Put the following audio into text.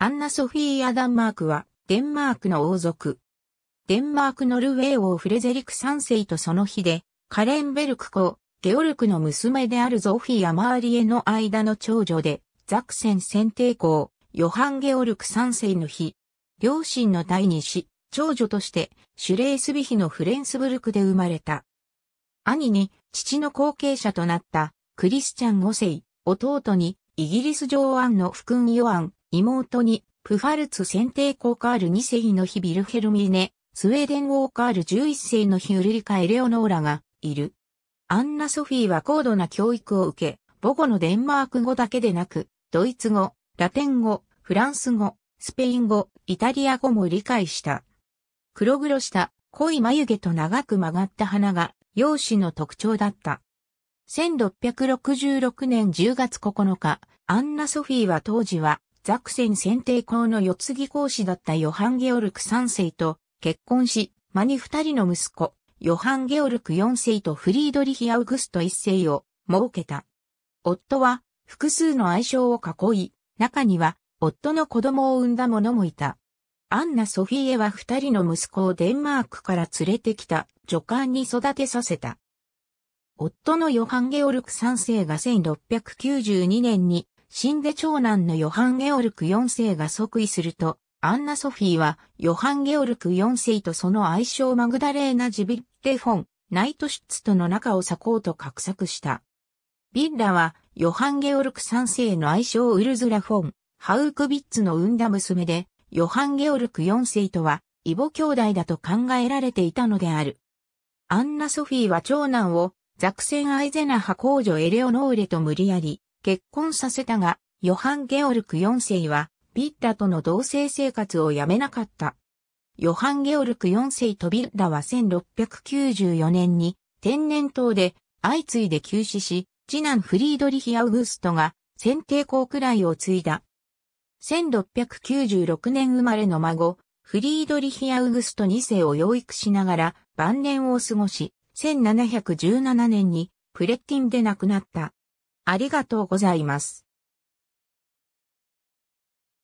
アンナ・ソフィーア・ダンマークは、デンマークの王族。デンマーク・ノルウェー王フレゼリク3世とその日で、カレンベルク公、ゲオルクの娘であるゾフィー・アマーリエの間の長女で、ザクセン選定公、ヨハン・ゲオルク3世の日。両親の第二子、長女として、シュレースビヒのフレンスブルクで生まれた。兄に、父の後継者となった、クリスチャン五世、弟に、イギリス女王アンの福音・ヨアン、妹に、プファルツ選定公カール2世の日ビルヘルミーネ、スウェーデンウォーカール11世の日ウルリカ・エレオノーラがいる。アンナ・ソフィーは高度な教育を受け、母語のデンマーク語だけでなく、ドイツ語、ラテン語、フランス語、スペイン語、イタリア語も理解した。黒々した濃い眉毛と長く曲がった鼻が、容姿の特徴だった。1666年10月9日、アンナ・ソフィーは当時はザクセン選定校の四次ぎ講師だったヨハン・ゲオルク3世と結婚し、間に二人の息子、ヨハン・ゲオルク4世とフリードリヒ・アウグスト1世を設けた。夫は複数の愛称を囲い、中には夫の子供を産んだ者もいた。アンナ・ソフィエは二人の息子をデンマークから連れてきた女官に育てさせた。夫のヨハン・ゲオルク3世が1692年に死んで長男のヨハン・ゲオルク4世が即位すると、アンナ・ソフィーはヨハン・ゲオルク4世とその愛称マグダレーナ・ジビッテ・フォン、ナイト・シュッツとの仲を裂こうと画策した。ビッラはヨハン・ゲオルク3世の愛称ウルズラ・フォン、ハウクビッツの産んだ娘で、ヨハン・ゲオルク4世とは、異母兄弟だと考えられていたのである。アンナ・ソフィーは長男を、ザクセン・アイゼナハ公女エレオノーレと無理やり、結婚させたが、ヨハン・ゲオルク4世は、ビッダとの同棲生活をやめなかった。ヨハン・ゲオルク4世とビッダは1694年に天然痘で相次いで急死し、次男フリードリヒ・アウグストが先帝校くらいを継いだ。1696年生まれの孫、フリードリヒ・アウグスト2世を養育しながら晩年を過ごし、1717年にプレッティンで亡くなった。ありがとうございます。